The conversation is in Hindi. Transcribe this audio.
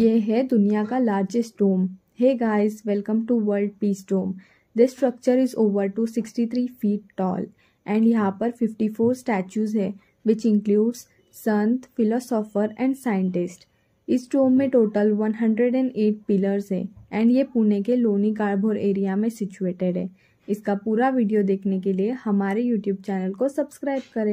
ये है दुनिया का largest dome hey guys welcome to world peace dome this structure is over two 63 feet tall and यहाँ पर 54 स्टैचूज है विच इंक्लूड्स संत फिलोसोफर एंड साइंटिस्ट इस डोम में टोटल 108 पिलर्स है एंड ये पुणे के लोनी कार्बोर एरिया में सिचुएटेड है इसका पूरा वीडियो देखने के लिए हमारे यूट्यूब चैनल को सब्सक्राइब करें